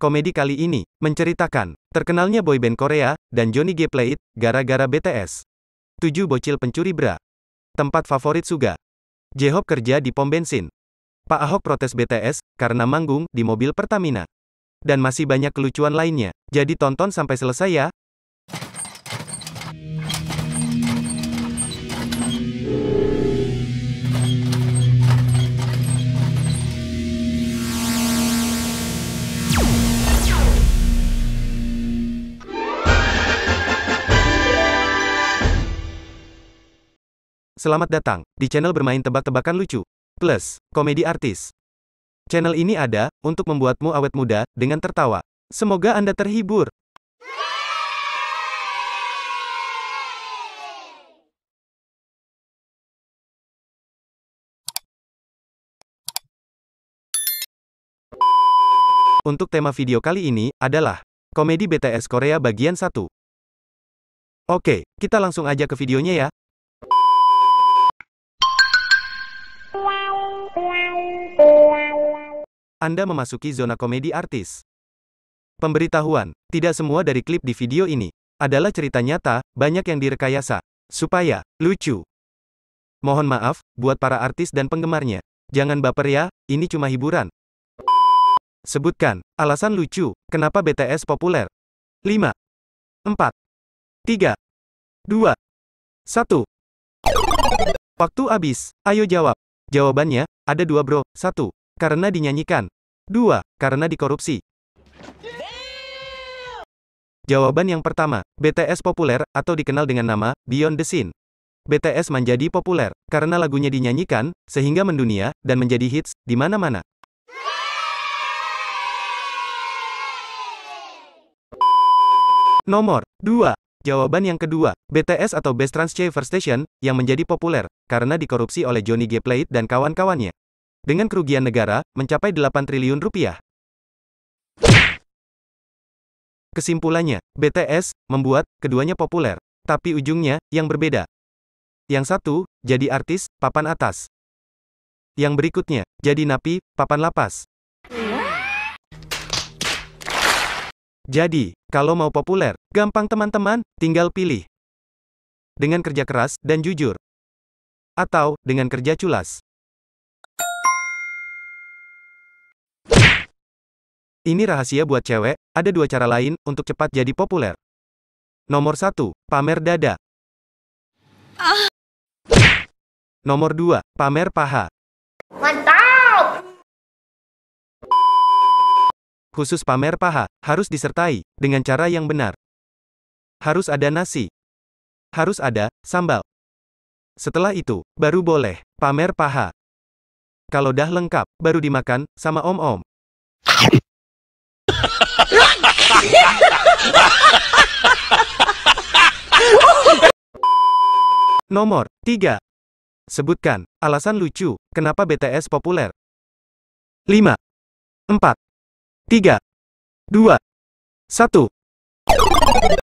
Komedi kali ini menceritakan terkenalnya boyband Korea dan Johnny G. Play gara-gara BTS. 7 bocil pencuri bra. Tempat favorit Suga. j kerja di pom bensin. Pak Ahok protes BTS karena manggung di mobil Pertamina. Dan masih banyak kelucuan lainnya. Jadi tonton sampai selesai ya. Selamat datang di channel bermain tebak-tebakan lucu plus komedi artis. Channel ini ada untuk membuatmu awet muda dengan tertawa. Semoga Anda terhibur. Untuk tema video kali ini adalah komedi BTS Korea bagian 1. Oke, kita langsung aja ke videonya ya. Anda memasuki zona komedi artis. Pemberitahuan, tidak semua dari klip di video ini adalah cerita nyata, banyak yang direkayasa. Supaya, lucu. Mohon maaf, buat para artis dan penggemarnya. Jangan baper ya, ini cuma hiburan. Sebutkan, alasan lucu, kenapa BTS populer. 5. 4. 3. 2. 1. Waktu habis, ayo jawab. Jawabannya, ada dua bro, satu. Karena dinyanyikan. 2. Karena dikorupsi. Jawaban yang pertama, BTS populer, atau dikenal dengan nama, Beyond the Scene. BTS menjadi populer, karena lagunya dinyanyikan, sehingga mendunia, dan menjadi hits, di mana-mana. Nomor 2. Jawaban yang kedua, BTS atau Best Transceiver Station, yang menjadi populer, karena dikorupsi oleh Johnny G. Plate dan kawan-kawannya. Dengan kerugian negara, mencapai 8 triliun rupiah. Kesimpulannya, BTS membuat keduanya populer, tapi ujungnya yang berbeda. Yang satu, jadi artis, papan atas. Yang berikutnya, jadi napi, papan lapas. Jadi, kalau mau populer, gampang teman-teman, tinggal pilih. Dengan kerja keras dan jujur. Atau, dengan kerja culas. Ini rahasia buat cewek, ada dua cara lain untuk cepat jadi populer. Nomor 1, pamer dada. Ah. Nomor 2, pamer paha. Mantap! Khusus pamer paha, harus disertai dengan cara yang benar. Harus ada nasi. Harus ada sambal. Setelah itu, baru boleh pamer paha. Kalau dah lengkap, baru dimakan sama om-om. Nomor 3. Sebutkan alasan lucu kenapa BTS populer. 5 4 3 2 1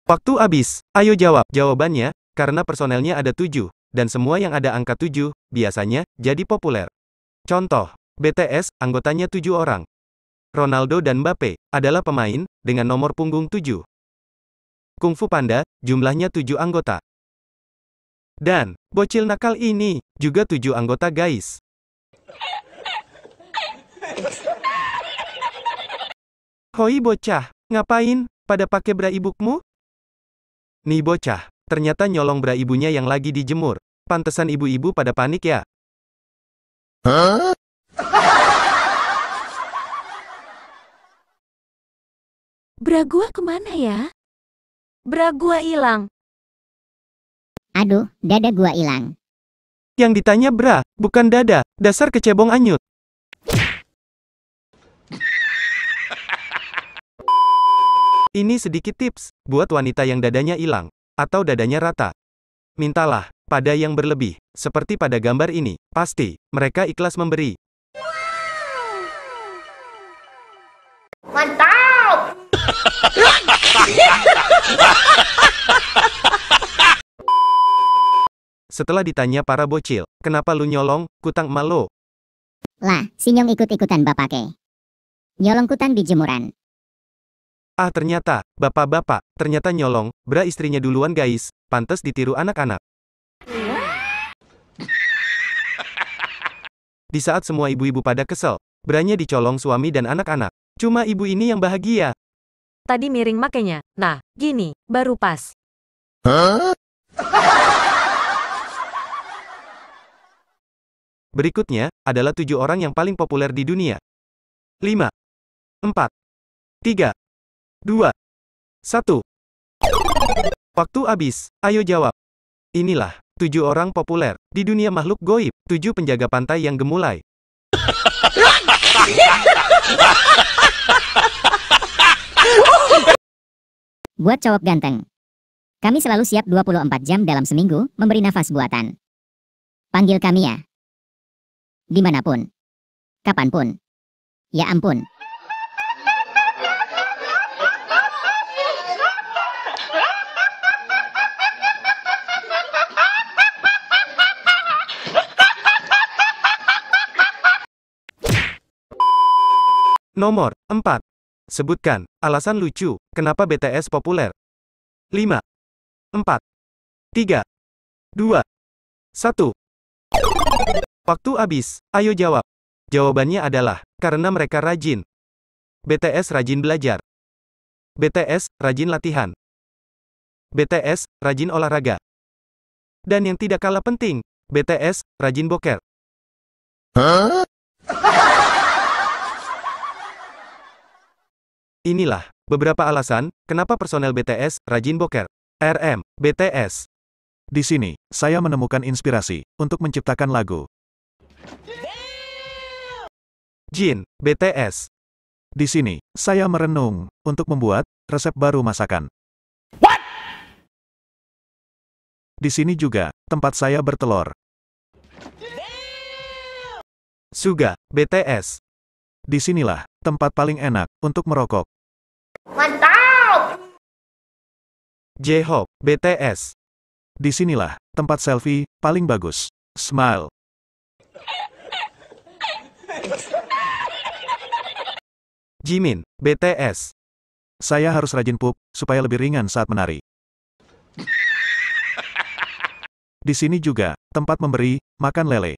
Waktu habis. Ayo jawab. Jawabannya, karena personelnya ada 7 dan semua yang ada angka 7 biasanya jadi populer. Contoh, BTS anggotanya 7 orang. Ronaldo dan Mbappe, adalah pemain, dengan nomor punggung 7. Kung Fu Panda, jumlahnya 7 anggota. Dan, bocil nakal ini, juga 7 anggota guys. Hoi bocah, ngapain, pada pakai bra ibukmu? Nih bocah, ternyata nyolong bra ibunya yang lagi dijemur. Pantesan ibu-ibu pada panik ya. Huh? Bragua kemana ya? Bragua hilang. Aduh, dada gua hilang. Yang ditanya bra, bukan dada, dasar kecebong anyut. Ini sedikit tips, buat wanita yang dadanya hilang, atau dadanya rata. Mintalah, pada yang berlebih, seperti pada gambar ini, pasti, mereka ikhlas memberi, Setelah ditanya para bocil, kenapa lu nyolong, kutang emak lo? Lah, sinyong ikut-ikutan bapake. Nyolong kutan di jemuran. Ah ternyata, bapak-bapak, ternyata nyolong, bra istrinya duluan guys, pantas ditiru anak-anak. Di saat semua ibu-ibu pada kesel, nya dicolong suami dan anak-anak. Cuma ibu ini yang bahagia, Tadi miring makanya. Nah, gini, baru pas. Huh? Berikutnya adalah tujuh orang yang paling populer di dunia. Lima, empat, tiga, dua, satu. Waktu habis, ayo jawab. Inilah, tujuh orang populer, di dunia makhluk goib, tujuh penjaga pantai yang gemulai. Buat cowok ganteng. Kami selalu siap 24 jam dalam seminggu memberi nafas buatan. Panggil kami ya. Dimanapun. Kapanpun. Ya ampun. Nomor 4 Sebutkan, alasan lucu, kenapa BTS populer. 5, 4, 3, 2, 1. Waktu habis, ayo jawab. Jawabannya adalah, karena mereka rajin. BTS rajin belajar. BTS, rajin latihan. BTS, rajin olahraga. Dan yang tidak kalah penting, BTS, rajin boker. Huh? Inilah beberapa alasan kenapa personel BTS rajin boker. RM, BTS. Di sini, saya menemukan inspirasi untuk menciptakan lagu. Jin, BTS. Di sini, saya merenung untuk membuat resep baru masakan. What? Di sini juga, tempat saya bertelur. Suga, BTS. Di sinilah tempat paling enak untuk merokok. Mantap! J-Hope, BTS. Disinilah, tempat selfie, paling bagus. Smile. Jimin, BTS. Saya harus rajin pup, supaya lebih ringan saat menari. Di sini juga, tempat memberi, makan lele.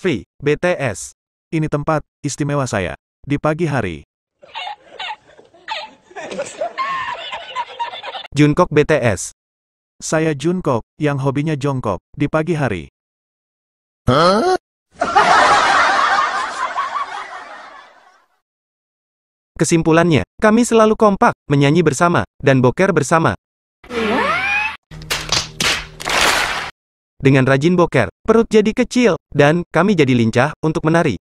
V, BTS. Ini tempat, istimewa saya. Di pagi hari, Junkok BTS. Saya Junkok, yang hobinya jongkok, di pagi hari. Kesimpulannya, kami selalu kompak, menyanyi bersama, dan boker bersama. Dengan rajin boker, perut jadi kecil, dan kami jadi lincah untuk menari.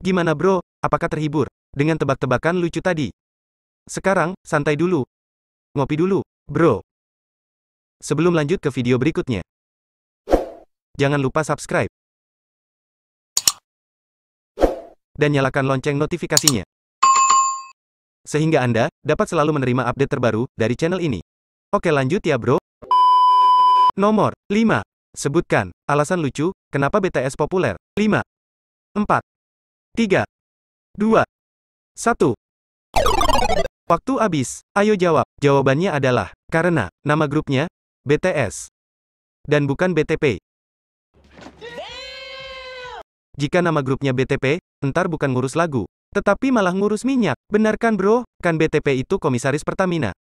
Gimana bro, apakah terhibur dengan tebak-tebakan lucu tadi? Sekarang, santai dulu. Ngopi dulu, bro. Sebelum lanjut ke video berikutnya, jangan lupa subscribe dan nyalakan lonceng notifikasinya. Sehingga Anda dapat selalu menerima update terbaru dari channel ini. Oke lanjut ya bro. Nomor 5. Sebutkan, alasan lucu, kenapa BTS populer. 5. 4. 3, 2, 1. Waktu habis, ayo jawab. Jawabannya adalah, karena, nama grupnya, BTS. Dan bukan BTP. Jika nama grupnya BTP, entar bukan ngurus lagu. Tetapi malah ngurus minyak. Benarkan bro? Kan BTP itu komisaris Pertamina.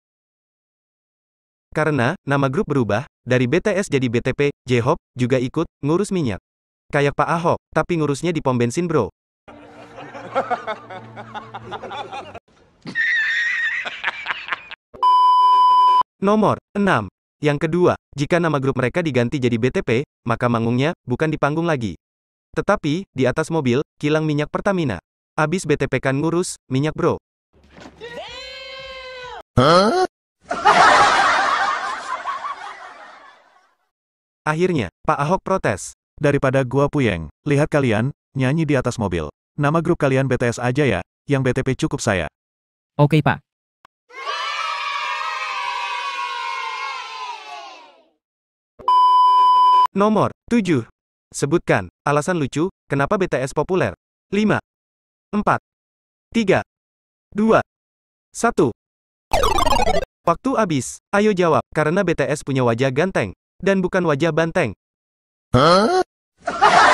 Karena, nama grup berubah, dari BTS jadi BTP, J-Hope, juga ikut, ngurus minyak. Kayak Pak Ahok, tapi ngurusnya di pom bensin bro. Nomor 6. Yang kedua, jika nama grup mereka diganti jadi BTP, maka manggungnya bukan di panggung lagi. Tetapi, di atas mobil, kilang minyak Pertamina. Abis BTP kan ngurus, minyak bro. Huh? Akhirnya, Pak Ahok protes. Daripada gua puyeng, lihat kalian, nyanyi di atas mobil. Nama grup kalian BTS aja ya, yang BTP cukup saya. Oke okay, pak. Nomor 7. Sebutkan, alasan lucu, kenapa BTS populer. 5, 4, 3, 2, 1. Waktu habis, ayo jawab, karena BTS punya wajah ganteng, dan bukan wajah banteng. Huh?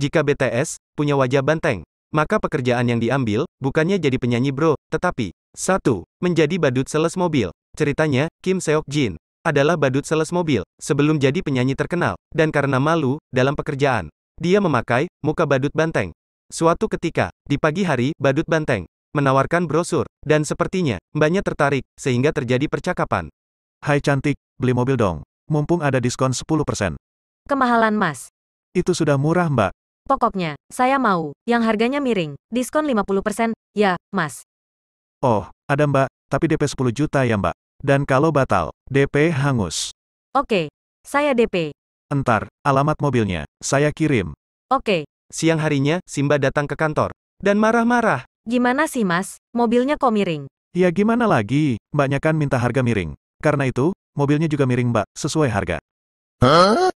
Jika BTS punya wajah banteng, maka pekerjaan yang diambil bukannya jadi penyanyi bro, tetapi satu menjadi badut sales mobil. Ceritanya, Kim Seok Jin adalah badut sales mobil sebelum jadi penyanyi terkenal dan karena malu dalam pekerjaan, dia memakai muka badut banteng. Suatu ketika, di pagi hari, badut banteng menawarkan brosur dan sepertinya mbaknya tertarik sehingga terjadi percakapan. Hai cantik, beli mobil dong. Mumpung ada diskon 10%. Kemahalan, Mas. Itu sudah murah, Mbak. Pokoknya, saya mau, yang harganya miring, diskon 50%, ya, mas. Oh, ada mbak, tapi DP 10 juta ya mbak. Dan kalau batal, DP hangus. Oke, saya DP. Entar, alamat mobilnya, saya kirim. Oke. Siang harinya, Simba datang ke kantor. Dan marah-marah. Gimana sih mas, mobilnya kok miring? Ya gimana lagi, mbaknya kan minta harga miring. Karena itu, mobilnya juga miring mbak, sesuai harga. Hah?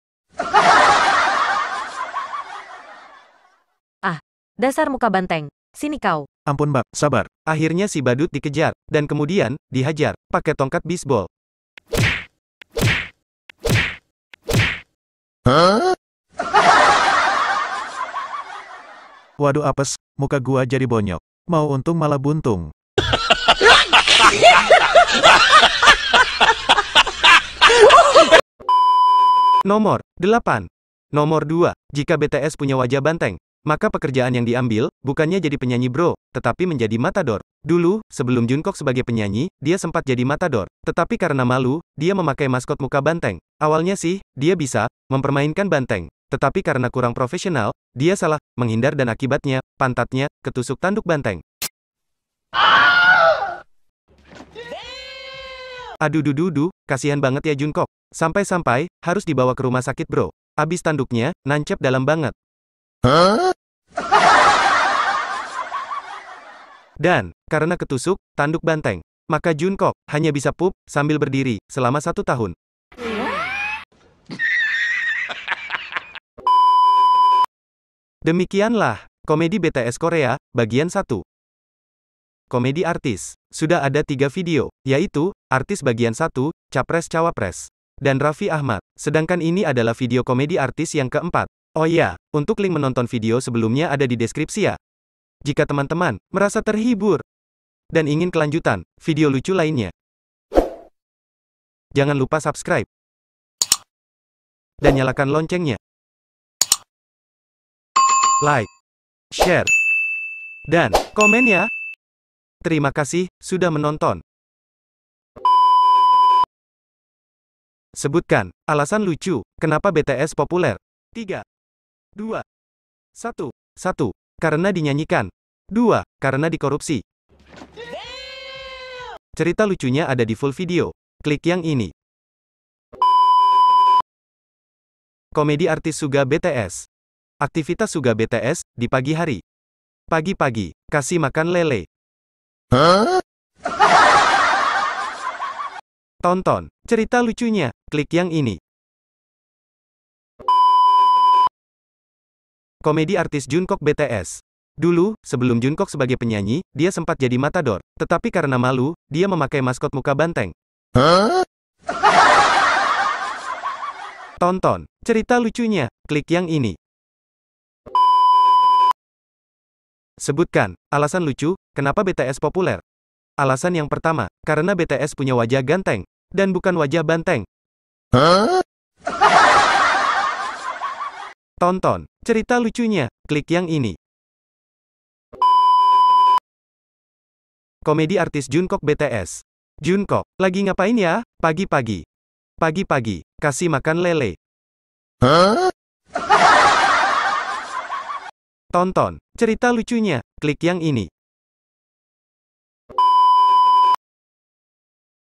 Dasar muka banteng. Sini kau. Ampun bab, sabar. Akhirnya si badut dikejar, dan kemudian, dihajar, pakai tongkat bisbol. Huh? Waduh apes, muka gua jadi bonyok. Mau untung malah buntung. Nomor 8. Nomor 2. Jika BTS punya wajah banteng, maka pekerjaan yang diambil, bukannya jadi penyanyi bro, tetapi menjadi matador. Dulu, sebelum Junkok sebagai penyanyi, dia sempat jadi matador. Tetapi karena malu, dia memakai maskot muka banteng. Awalnya sih, dia bisa mempermainkan banteng. Tetapi karena kurang profesional, dia salah menghindar dan akibatnya, pantatnya ketusuk tanduk banteng. Aduh dudu kasihan banget ya Junkok. Sampai-sampai, harus dibawa ke rumah sakit bro. Abis tanduknya, nancep dalam banget. Huh? Dan, karena ketusuk, tanduk banteng, maka Jun hanya bisa pup sambil berdiri selama satu tahun. Demikianlah, komedi BTS Korea, bagian 1. Komedi artis. Sudah ada tiga video, yaitu, artis bagian 1, Capres Cawapres, dan Raffi Ahmad. Sedangkan ini adalah video komedi artis yang keempat. Oh ya, untuk link menonton video sebelumnya ada di deskripsi ya. Jika teman-teman merasa terhibur dan ingin kelanjutan video lucu lainnya, jangan lupa subscribe dan nyalakan loncengnya. Like, share, dan komen ya. Terima kasih sudah menonton. Sebutkan alasan lucu kenapa BTS populer. 3 2 1 1 karena dinyanyikan. 2. Karena dikorupsi. Cerita lucunya ada di full video. Klik yang ini. Komedi artis Suga BTS. Aktivitas Suga BTS, di pagi hari. Pagi-pagi, kasih makan lele. Tonton, cerita lucunya, klik yang ini. Komedi artis Junkook BTS. Dulu, sebelum Junkook sebagai penyanyi, dia sempat jadi matador. Tetapi karena malu, dia memakai maskot muka banteng. Tonton cerita lucunya, klik yang ini. Sebutkan alasan lucu kenapa BTS populer. Alasan yang pertama, karena BTS punya wajah ganteng dan bukan wajah banteng. Huh? Tonton cerita lucunya, klik yang ini. Komedi artis Junkok BTS. Junkok, lagi ngapain ya? Pagi-pagi. Pagi-pagi, kasih makan lele. Huh? Tonton cerita lucunya, klik yang ini.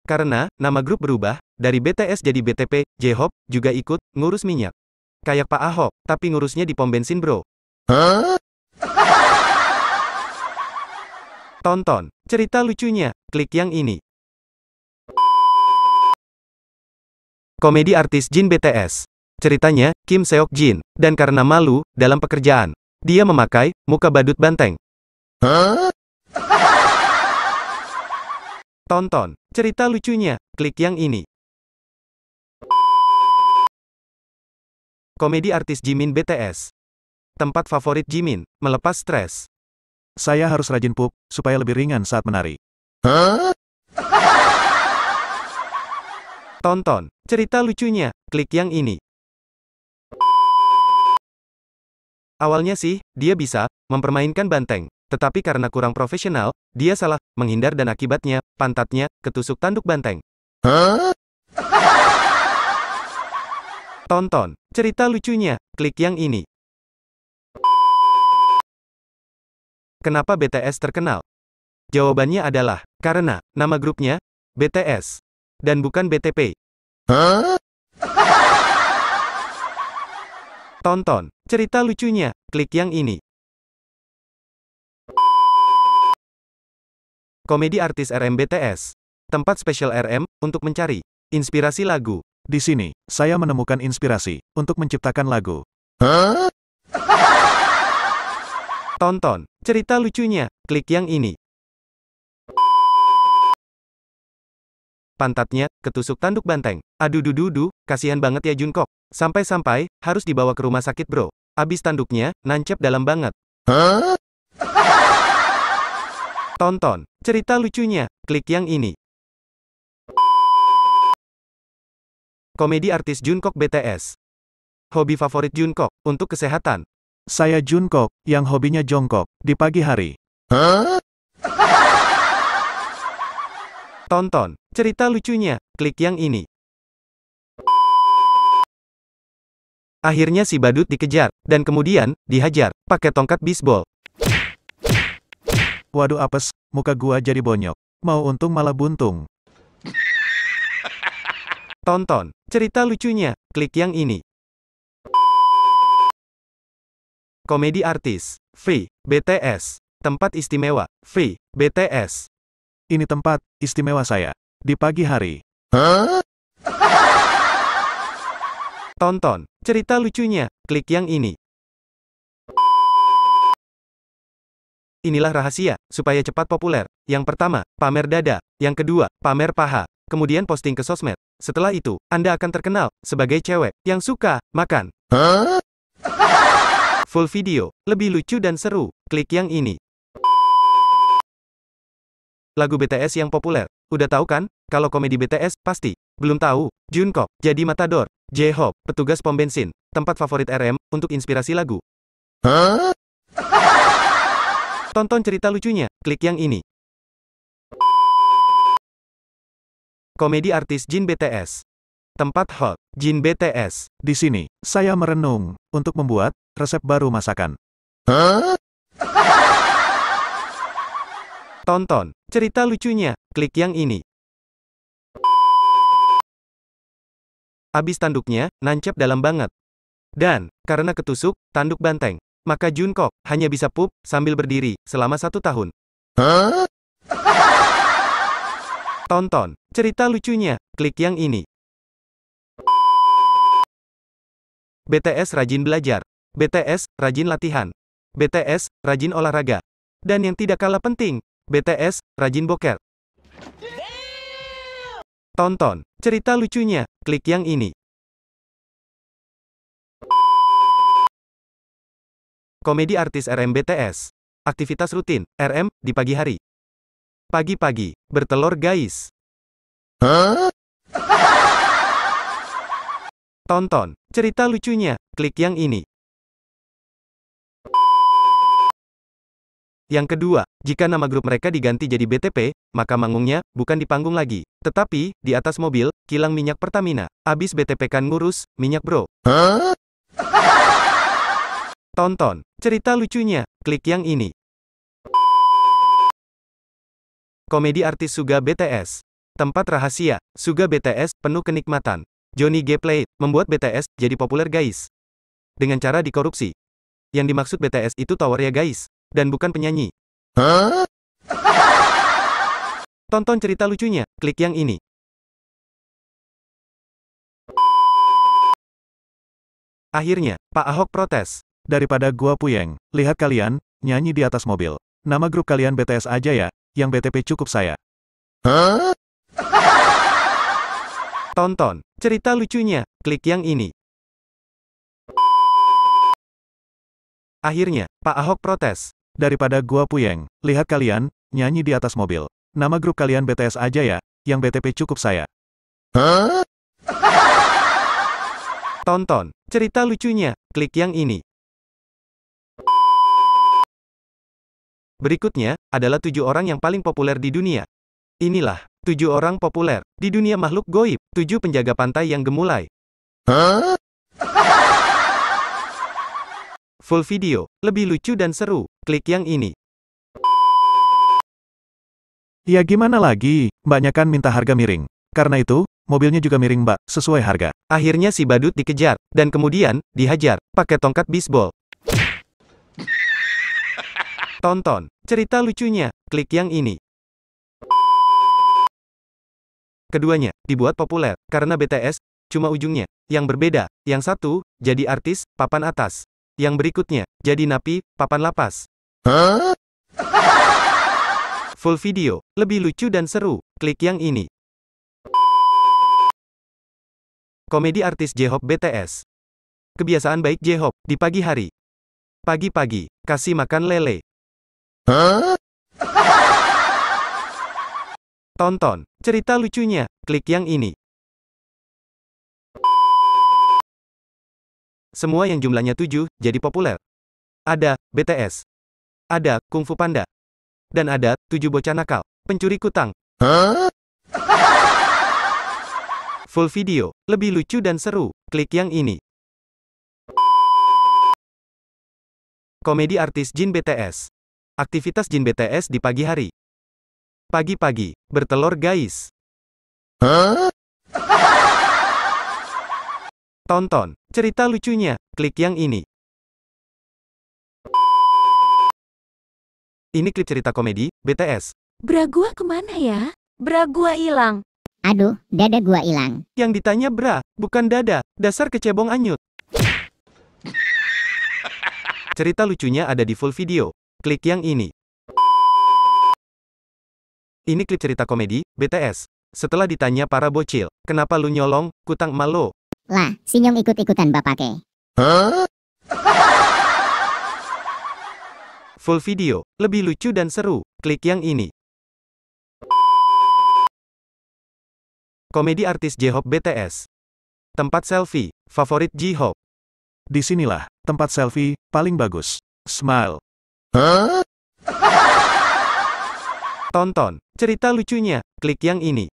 Karena nama grup berubah dari BTS jadi BTP, J-Hope juga ikut ngurus minyak. Kayak Pak Ahok, tapi ngurusnya di pom bensin bro. Huh? Tonton, cerita lucunya, klik yang ini. Komedi artis Jin BTS. Ceritanya, Kim Seok Jin, dan karena malu, dalam pekerjaan, dia memakai, muka badut banteng. Huh? Tonton, cerita lucunya, klik yang ini. Komedi artis Jimin BTS. Tempat favorit Jimin, melepas stres. Saya harus rajin pup, supaya lebih ringan saat menari. Tonton, cerita lucunya, klik yang ini. Awalnya sih, dia bisa mempermainkan banteng, tetapi karena kurang profesional, dia salah menghindar dan akibatnya, pantatnya ketusuk tanduk banteng. Huh? Tonton cerita lucunya, klik yang ini. Kenapa BTS terkenal? Jawabannya adalah karena nama grupnya BTS dan bukan BTP. Huh? Tonton cerita lucunya, klik yang ini. Komedi artis RM BTS. Tempat spesial RM untuk mencari inspirasi lagu di sini, saya menemukan inspirasi untuk menciptakan lagu. Tonton cerita lucunya, klik yang ini. Pantatnya ketusuk tanduk banteng. Aduh dudu dudu, kasihan banget ya Junkok. Sampai-sampai harus dibawa ke rumah sakit, Bro. Abis tanduknya nancep dalam banget. Tonton cerita lucunya, klik yang ini. Komedi artis Jungkook BTS. Hobi favorit Jungkook, untuk kesehatan. Saya Jungkook, yang hobinya jongkok, di pagi hari. Tonton, cerita lucunya, klik yang ini. Akhirnya si badut dikejar, dan kemudian, dihajar, pakai tongkat bisbol. Waduh apes, muka gua jadi bonyok. Mau untung malah buntung. Tonton, Cerita lucunya, klik yang ini. Komedi artis, V, BTS. Tempat istimewa, V, BTS. Ini tempat istimewa saya. Di pagi hari. Tonton, cerita lucunya, klik yang ini. Inilah rahasia, supaya cepat populer. Yang pertama, pamer dada. Yang kedua, pamer paha kemudian posting ke sosmed. Setelah itu, Anda akan terkenal sebagai cewek yang suka makan. Full video, lebih lucu dan seru. Klik yang ini. Lagu BTS yang populer. Udah tahu kan? Kalau komedi BTS, pasti. Belum tahu? Jungkook, jadi matador. J-Hope, petugas pom bensin. Tempat favorit RM, untuk inspirasi lagu. Tonton cerita lucunya, klik yang ini. Komedi artis Jin BTS. Tempat hot, Jin BTS. Di sini, saya merenung untuk membuat resep baru masakan. Tonton cerita lucunya, klik yang ini. Abis tanduknya, nancep dalam banget. Dan, karena ketusuk, tanduk banteng. Maka Junkok hanya bisa pup sambil berdiri selama satu tahun. Huh? Tonton cerita lucunya, klik yang ini. BTS rajin belajar, BTS rajin latihan, BTS rajin olahraga, dan yang tidak kalah penting, BTS rajin boker. Tonton cerita lucunya, klik yang ini. Komedi artis RM BTS. Aktivitas rutin RM di pagi hari. Pagi-pagi, bertelur guys. Tonton cerita lucunya, klik yang ini. Yang kedua, jika nama grup mereka diganti jadi BTP, maka manggungnya bukan di panggung lagi, tetapi di atas mobil, kilang minyak Pertamina. Abis BTP kan ngurus, minyak bro. Tonton cerita lucunya, klik yang ini. Komedi artis Suga BTS. Tempat rahasia, Suga BTS, penuh kenikmatan. Johnny G. Play, membuat BTS, jadi populer guys. Dengan cara dikorupsi. Yang dimaksud BTS itu tower ya guys. Dan bukan penyanyi. Huh? Tonton cerita lucunya, klik yang ini. Akhirnya, Pak Ahok protes. Daripada gua puyeng, lihat kalian, nyanyi di atas mobil. Nama grup kalian BTS aja ya, yang BTP cukup saya. Tonton cerita lucunya, klik yang ini. Akhirnya, Pak Ahok protes. Daripada gua puyeng, lihat kalian, nyanyi di atas mobil. Nama grup kalian BTS aja ya, yang BTP cukup saya. Tonton cerita lucunya, klik yang ini. Berikutnya, adalah tujuh orang yang paling populer di dunia. Inilah, tujuh orang populer, di dunia makhluk goib, tujuh penjaga pantai yang gemulai. Full video, lebih lucu dan seru, klik yang ini. Ya gimana lagi, mbaknya kan minta harga miring. Karena itu, mobilnya juga miring mbak, sesuai harga. Akhirnya si badut dikejar, dan kemudian, dihajar, pakai tongkat bisbol. Tonton cerita lucunya, klik yang ini. Keduanya dibuat populer karena BTS, cuma ujungnya yang berbeda. Yang satu jadi artis papan atas, yang berikutnya jadi napi papan lapas. Full video, lebih lucu dan seru. Klik yang ini. Komedi artis J-Hope BTS. Kebiasaan baik J-Hope di pagi hari. Pagi-pagi, kasih makan lele. Tonton cerita lucunya, klik yang ini. Semua yang jumlahnya tujuh jadi populer. Ada BTS, ada Kung Fu Panda, dan ada tujuh bocah nakal, pencuri kutang. Huh? Full video, lebih lucu dan seru, klik yang ini. Komedi artis Jin BTS Aktivitas jin BTS di pagi hari. Pagi-pagi, bertelur guys. Tonton cerita lucunya, klik yang ini. Ini klip cerita komedi BTS. Bra gua kemana ya? Bra gua hilang. Aduh, dada gua hilang. Yang ditanya bra, bukan dada. Dasar kecebong anyut. Cerita lucunya ada di full video. Klik yang ini. Ini klip cerita komedi, BTS. Setelah ditanya para bocil, kenapa lu nyolong, kutang malu? Lah, sinyong ikut-ikutan bapake. Huh? Full video, lebih lucu dan seru, klik yang ini. Komedi artis J-Hope BTS. Tempat selfie, favorit J-Hope. Disinilah, tempat selfie, paling bagus. Smile. Tonton cerita lucunya, klik yang ini.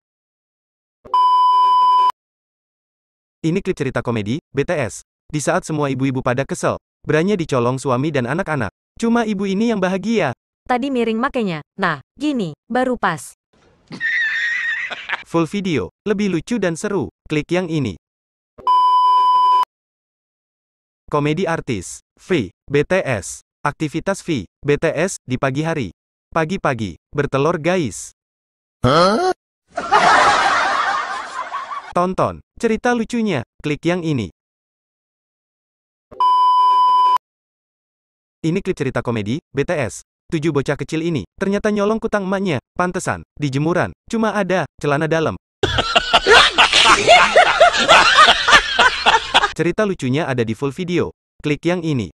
Ini klip cerita komedi BTS. Di saat semua ibu-ibu pada kesel, beranya dicolong suami dan anak-anak. Cuma ibu ini yang bahagia. Tadi miring makanya. Nah, gini, baru pas. Full video, lebih lucu dan seru. Klik yang ini. Komedi artis, V BTS. Aktivitas V, BTS, di pagi hari. Pagi-pagi, bertelur guys. Huh? Tonton, cerita lucunya, klik yang ini. Ini klip cerita komedi, BTS. Tujuh bocah kecil ini, ternyata nyolong kutang emaknya, pantesan, di jemuran, cuma ada, celana dalam. cerita lucunya ada di full video, klik yang ini.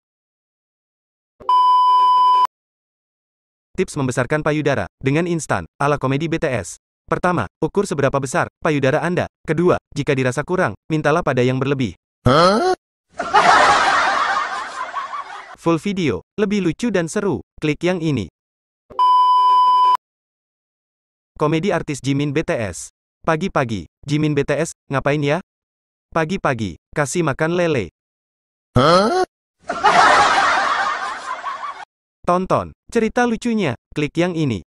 Tips membesarkan payudara dengan instan ala komedi BTS. Pertama, ukur seberapa besar payudara Anda. Kedua, jika dirasa kurang, mintalah pada yang berlebih. Full video, lebih lucu dan seru. Klik yang ini. Komedi artis Jimin BTS. Pagi-pagi, Jimin BTS, ngapain ya? Pagi-pagi, kasih makan lele. Tonton, Cerita lucunya, klik yang ini.